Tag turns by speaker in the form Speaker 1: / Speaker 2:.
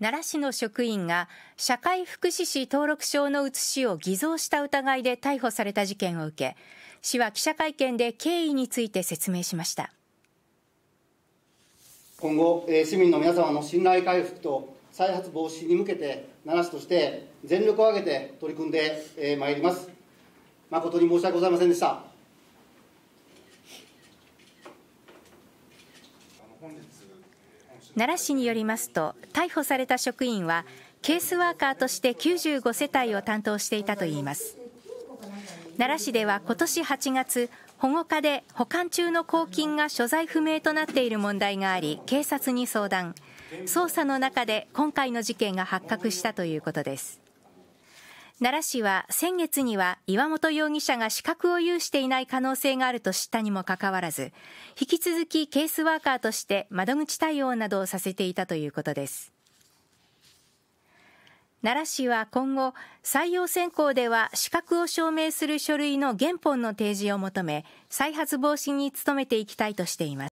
Speaker 1: 奈良市の職員が社会福祉士登録証の写しを偽造した疑いで逮捕された事件を受け市は記者会見で経緯について説明しました
Speaker 2: 今後市民の皆様の信頼回復と再発防止に向けて奈良市として全力を挙げて取り組んでまいります誠に申し訳ございませんでした
Speaker 1: 奈良市によりますと逮捕された職員はケースワーカーとして95世帯を担当していたといいます奈良市では今年8月保護課で保管中の公金が所在不明となっている問題があり警察に相談捜査の中で今回の事件が発覚したということです奈良市は先月には岩本容疑者が資格を有していない可能性があると知ったにもかかわらず、引き続きケースワーカーとして窓口対応などをさせていたということです。奈良市は今後、採用選考では資格を証明する書類の原本の提示を求め、再発防止に努めていきたいとしています。